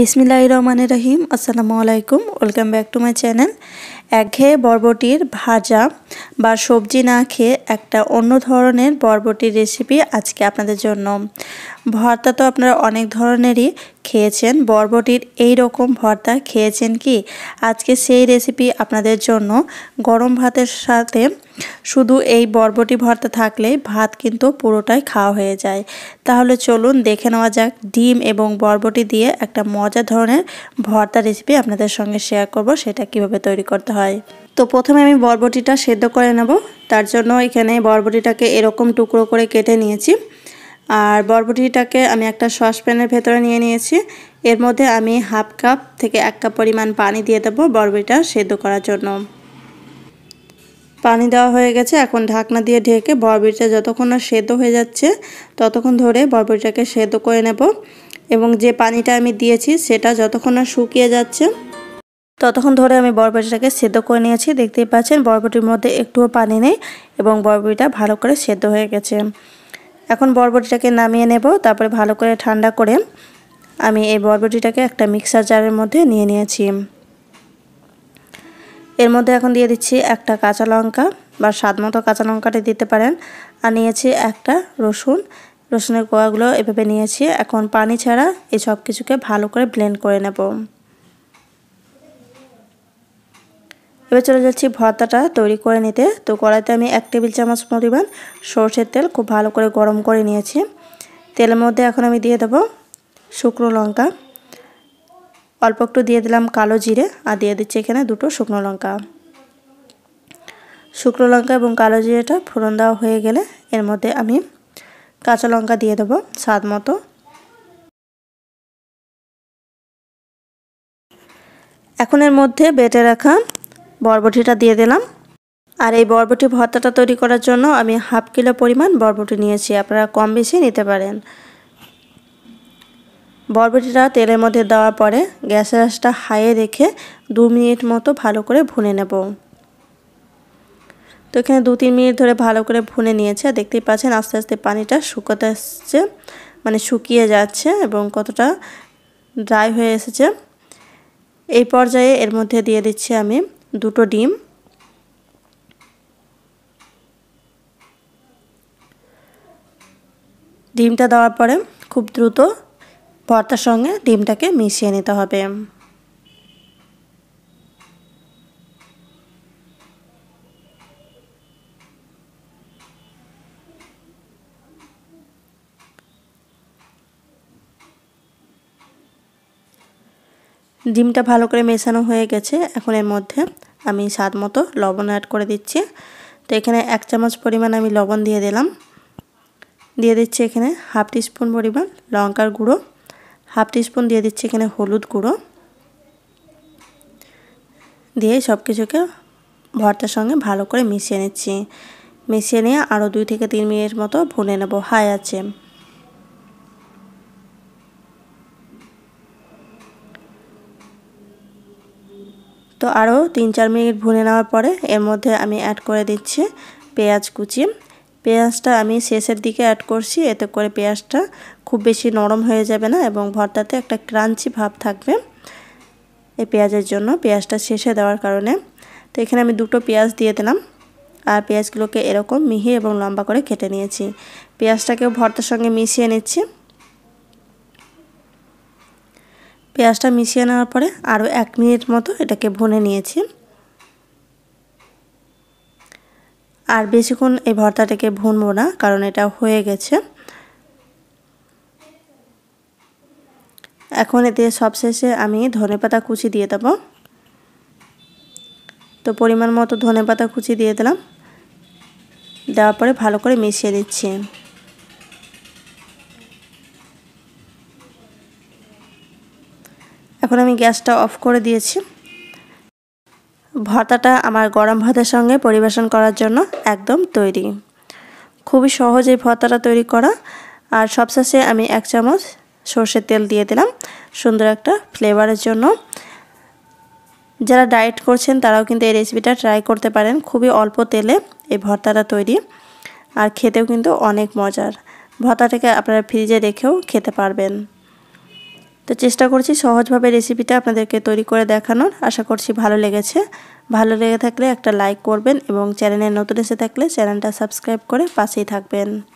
বিসমিল্লাহ রহমান রহিম আসসালামু আলাইকুম welcome back to my channel একঘেয়ে বরবটির ভাজা বা সবজি না খেয়ে একটা অন্য ধরনের বরবটির রেসিপি আজকে আপনাদের জন্য ভর্তা তো আপনারা অনেক ধরনেরই খেয়েছেন বরবটির এই রকম ভর্তা খেয়েছেন কি আজকে সেই রেসিপি আপনাদের জন্য গরম ভাতের সাথে শুধু এই বরবটি ভর্তা থাকলে ভাত কিন্তু পুরোটাই খাওয়া হয়ে যায় তাহলে চলুন দেখে নেওয়া যাক ডিম এবং বরবটি দিয়ে একটা মজা ধরনের ভর্তা রেসিপি আপনাদের সঙ্গে শেয়ার করব সেটা কিভাবে তৈরি করতে হয় তো প্রথমে আমি বরবটিটা সেদ্ধ করে নেব তার জন্য এখানে বরবটিটাকে এরকম টুকরো করে কেটে নিয়েছি আর বরবটিটাকে আমি একটা সসপ্যানের ভেতরে নিয়ে নিয়েছি এর মধ্যে আমি হাফ কাপ থেকে এক কাপ পরিমাণ পানি দিয়ে দেবো বরবটিটা সেদ্ধ করার জন্য পানি দেওয়া হয়ে গেছে এখন ঢাকনা দিয়ে ঢেকে বরবটিটা যতক্ষণ না সেদ্ধ হয়ে যাচ্ছে ততক্ষণ ধরে বরবটিটাকে সেদ্ধ করে নেব এবং যে পানিটা আমি দিয়েছি সেটা যতক্ষণ না শুকিয়ে যাচ্ছে ততক্ষণ ধরে আমি বরবটিটাকে সেদ্ধ করে নিয়েছি দেখতেই পাচ্ছেন বরবটির মধ্যে একটুও পানি নেই এবং বরবটিটা ভালো করে সেদ্ধ হয়ে গেছে এখন বরবটিটাকে নামিয়ে নেব তারপরে ভালো করে ঠান্ডা করে আমি এই বরবটিটাকে একটা মিক্সার জারের মধ্যে নিয়ে নিয়েছি এর মধ্যে এখন দিয়ে দিচ্ছি একটা কাঁচা লঙ্কা বা স্বাদ মতো কাঁচা লঙ্কাটি দিতে পারেন আর নিয়েছি একটা রসুন রসুনের কোয়াগুলো এভাবে নিয়েছি এখন পানি ছাড়া এই সব কিছুকে ভালো করে ব্লেন্ড করে নেব এবার চলে যাচ্ছি ভর্তাটা তৈরি করে নিতে তো কড়াইতে আমি এক টেবিল চামচ পরিমাণ সর্ষের তেল খুব ভালো করে গরম করে নিয়েছি তেলের মধ্যে এখন আমি দিয়ে দেবো শুকনো লঙ্কা অল্প একটু দিয়ে দিলাম কালো জিরে আর দিয়ে দিচ্ছি এখানে দুটো শুকনো লঙ্কা শুকনো লঙ্কা এবং কালো জিরেটা ফোড়ন দেওয়া হয়ে গেলে এর মধ্যে আমি কাঁচা লঙ্কা দিয়ে দেবো স্বাদ মতো এখন এর মধ্যে বেটে রাখা বরবটিটা দিয়ে দিলাম আর এই বরবটি ভর্তাটা তৈরি করার জন্য আমি হাফ কিলো পরিমাণ বরবটি নিয়েছি আপনারা কম বেশি নিতে পারেন বরবটিটা তেলের মধ্যে দেওয়ার পরে গ্যাসের আঁচটা হাইয়ে রেখে দু মিনিট মতো ভালো করে ভুনে নেব তো এখানে দু তিন মিনিট ধরে ভালো করে ভুনে নিয়েছে দেখতেই পাচ্ছেন আস্তে আস্তে পানিটা শুকোতে আসছে মানে শুকিয়ে যাচ্ছে এবং কতটা ড্রাই হয়ে এসেছে এই পর্যায়ে এর মধ্যে দিয়ে দিচ্ছি আমি দুটো ডিম ডিমটা দেওয়ার পরে খুব দ্রুত ভর্তার সঙ্গে ডিমটাকে মিশিয়ে নিতে হবে ডিমটা ভালো করে মেশানো হয়ে গেছে এখন এর মধ্যে আমি স্বাদ মতো লবণ অ্যাড করে দিচ্ছি তো এখানে এক চামচ পরিমাণ আমি লবণ দিয়ে দিলাম দিয়ে দিচ্ছি এখানে হাফ স্পুন পরিমাণ লঙ্কার গুঁড়ো হাফ স্পুন দিয়ে দিচ্ছি এখানে হলুদ গুঁড়ো দিয়ে সব কিছুকে ভর্তার সঙ্গে ভালো করে মিশিয়ে নিচ্ছি মিশিয়ে নিয়ে আরও দুই থেকে তিন মিনিট মতো ভুনে নেবো হাই আছে তো আরও তিন চার মিনিট ভুনে নেওয়ার পরে এর মধ্যে আমি অ্যাড করে দিচ্ছি পেঁয়াজ কুচি পেঁয়াজটা আমি শেষের দিকে অ্যাড করছি এতে করে পেঁয়াজটা খুব বেশি নরম হয়ে যাবে না এবং ভর্তাতে একটা ক্রাঞ্চি ভাব থাকবে এই পেঁয়াজের জন্য পেঁয়াজটা শেষে দেওয়ার কারণে তো এখানে আমি দুটো পেঁয়াজ দিয়ে দিলাম আর পেঁয়াজগুলোকে এরকম মিহি এবং লম্বা করে কেটে নিয়েছি পেঁয়াজটাকেও ভর্তার সঙ্গে মিশিয়ে নিচ্ছি পেঁয়াজটা মিশিয়ে নেওয়ার পরে আরও এক মিনিট মতো এটাকে ভুনে নিয়েছি আর বেশিক্ষণ এই ভর্তাটাকে ভুনবো না কারণ এটা হয়ে গেছে এখন এতে সবশেষে আমি ধনে পাতা কুচি দিয়ে দেবো তো পরিমাণ মতো ধনে পাতা কুচি দিয়ে দিলাম দেওয়ার পরে ভালো করে মিশিয়ে দিচ্ছি এখন আমি গ্যাসটা অফ করে দিয়েছি ভর্তাটা আমার গরম ভাতের সঙ্গে পরিবেশন করার জন্য একদম তৈরি খুবই সহজ এই ভর্তাটা তৈরি করা আর সবশেষে আমি এক চামচ সর্ষের তেল দিয়ে দিলাম সুন্দর একটা ফ্লেভারের জন্য যারা ডায়েট করছেন তারাও কিন্তু এই রেসিপিটা ট্রাই করতে পারেন খুবই অল্প তেলে এই ভর্তাটা তৈরি আর খেতেও কিন্তু অনেক মজার ভর্তাটাকে আপনারা ফ্রিজে রেখেও খেতে পারবেন তো চেষ্টা করছি সহজভাবে রেসিপিটা আপনাদেরকে তৈরি করে দেখানোর আশা করছি ভালো লেগেছে ভালো লেগে থাকলে একটা লাইক করবেন এবং চ্যানেলে নতুন এসে থাকলে চ্যানেলটা সাবস্ক্রাইব করে পাশেই থাকবেন